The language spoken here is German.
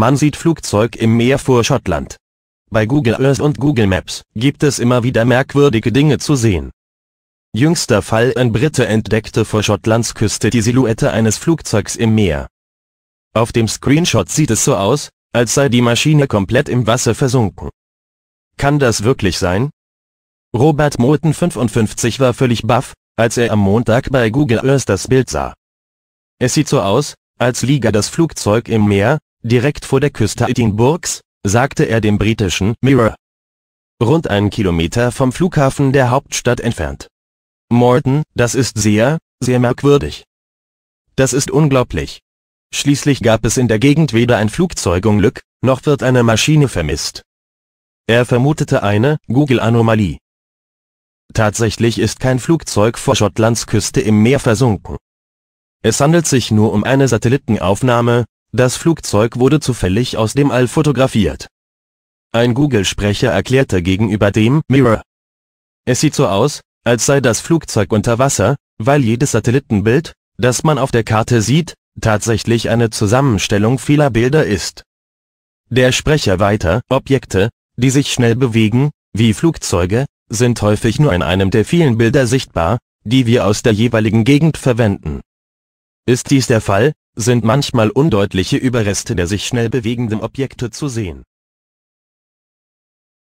Man sieht Flugzeug im Meer vor Schottland. Bei Google Earth und Google Maps gibt es immer wieder merkwürdige Dinge zu sehen. Jüngster Fall ein Brite entdeckte vor Schottlands Küste die Silhouette eines Flugzeugs im Meer. Auf dem Screenshot sieht es so aus, als sei die Maschine komplett im Wasser versunken. Kann das wirklich sein? Robert Moten 55 war völlig baff, als er am Montag bei Google Earth das Bild sah. Es sieht so aus, als liege das Flugzeug im Meer, direkt vor der Küste Edinburghs, sagte er dem britischen Mirror. Rund ein Kilometer vom Flughafen der Hauptstadt entfernt. Morton, das ist sehr, sehr merkwürdig. Das ist unglaublich. Schließlich gab es in der Gegend weder ein Flugzeugunglück, noch wird eine Maschine vermisst. Er vermutete eine Google-Anomalie. Tatsächlich ist kein Flugzeug vor Schottlands Küste im Meer versunken. Es handelt sich nur um eine Satellitenaufnahme, das Flugzeug wurde zufällig aus dem All fotografiert. Ein Google-Sprecher erklärte gegenüber dem Mirror. Es sieht so aus, als sei das Flugzeug unter Wasser, weil jedes Satellitenbild, das man auf der Karte sieht, tatsächlich eine Zusammenstellung vieler Bilder ist. Der Sprecher weiter, Objekte, die sich schnell bewegen, wie Flugzeuge, sind häufig nur in einem der vielen Bilder sichtbar, die wir aus der jeweiligen Gegend verwenden. Ist dies der Fall, sind manchmal undeutliche Überreste der sich schnell bewegenden Objekte zu sehen